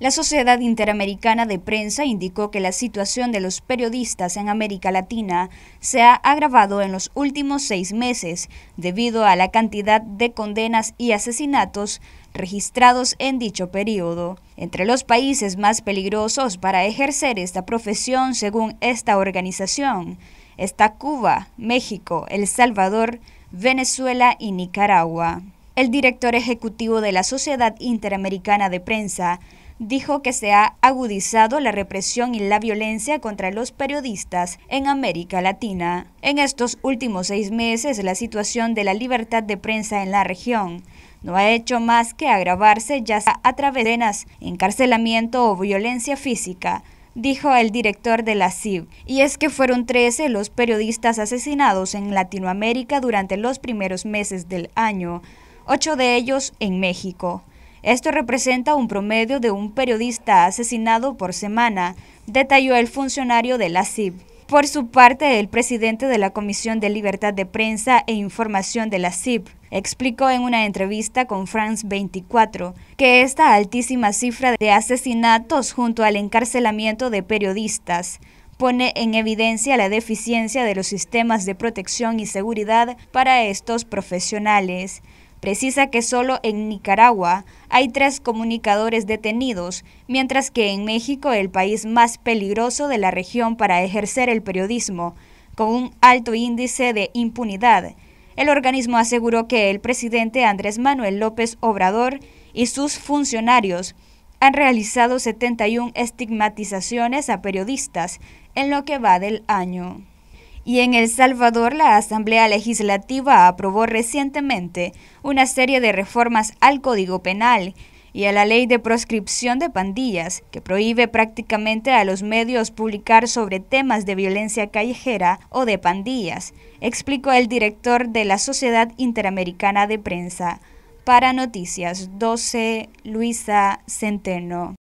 La Sociedad Interamericana de Prensa indicó que la situación de los periodistas en América Latina se ha agravado en los últimos seis meses debido a la cantidad de condenas y asesinatos registrados en dicho periodo. Entre los países más peligrosos para ejercer esta profesión, según esta organización, está Cuba, México, El Salvador, Venezuela y Nicaragua. El director ejecutivo de la Sociedad Interamericana de Prensa dijo que se ha agudizado la represión y la violencia contra los periodistas en América Latina. En estos últimos seis meses, la situación de la libertad de prensa en la región no ha hecho más que agravarse ya sea a través de encarcelamiento o violencia física, dijo el director de la CIV. Y es que fueron 13 los periodistas asesinados en Latinoamérica durante los primeros meses del año, ocho de ellos en México. Esto representa un promedio de un periodista asesinado por semana, detalló el funcionario de la CIP. Por su parte, el presidente de la Comisión de Libertad de Prensa e Información de la CIP explicó en una entrevista con France 24 que esta altísima cifra de asesinatos junto al encarcelamiento de periodistas pone en evidencia la deficiencia de los sistemas de protección y seguridad para estos profesionales. Precisa que solo en Nicaragua hay tres comunicadores detenidos, mientras que en México, el país más peligroso de la región para ejercer el periodismo, con un alto índice de impunidad, el organismo aseguró que el presidente Andrés Manuel López Obrador y sus funcionarios han realizado 71 estigmatizaciones a periodistas en lo que va del año. Y en El Salvador, la Asamblea Legislativa aprobó recientemente una serie de reformas al Código Penal y a la ley de proscripción de pandillas, que prohíbe prácticamente a los medios publicar sobre temas de violencia callejera o de pandillas, explicó el director de la Sociedad Interamericana de Prensa. Para Noticias 12, Luisa Centeno.